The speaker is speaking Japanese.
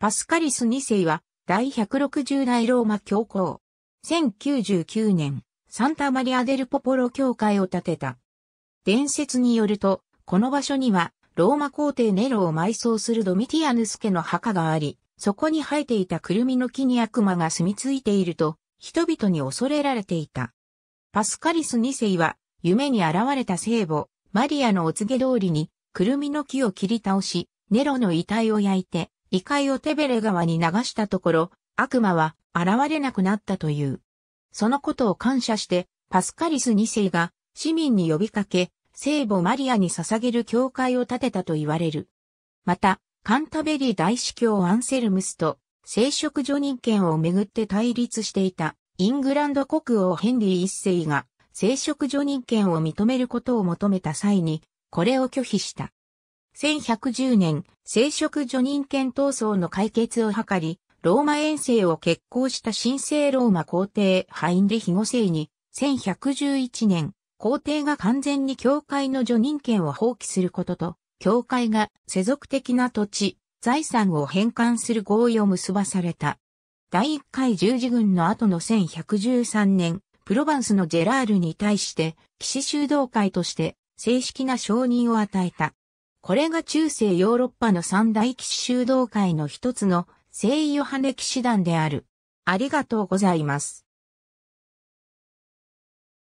パスカリス2世は、第160代ローマ教皇。1099年、サンタマリア・デル・ポポロ教会を建てた。伝説によると、この場所には、ローマ皇帝ネロを埋葬するドミティアヌス家の墓があり、そこに生えていたクルミの木に悪魔が住み着いていると、人々に恐れられていた。パスカリス2世は、夢に現れた聖母、マリアのお告げ通りに、クルミの木を切り倒し、ネロの遺体を焼いて、異界をテベレ川に流したところ、悪魔は現れなくなったという。そのことを感謝して、パスカリス2世が市民に呼びかけ、聖母マリアに捧げる教会を建てたと言われる。また、カンタベリー大司教アンセルムスと聖職女人権をめぐって対立していたイングランド国王ヘンリー一世が聖職女人権を認めることを求めた際に、これを拒否した。1110年、聖職女人権闘争の解決を図り、ローマ遠征を決行した神聖ローマ皇帝ハインリヒ五世に、1111年、皇帝が完全に教会の女人権を放棄することと、教会が世俗的な土地、財産を返還する合意を結ばされた。第1回十字軍の後の1113年、プロバンスのジェラールに対して、騎士修道会として正式な承認を与えた。これが中世ヨーロッパの三大騎士修道会の一つの聖ヨハネ騎士団である。ありがとうございます。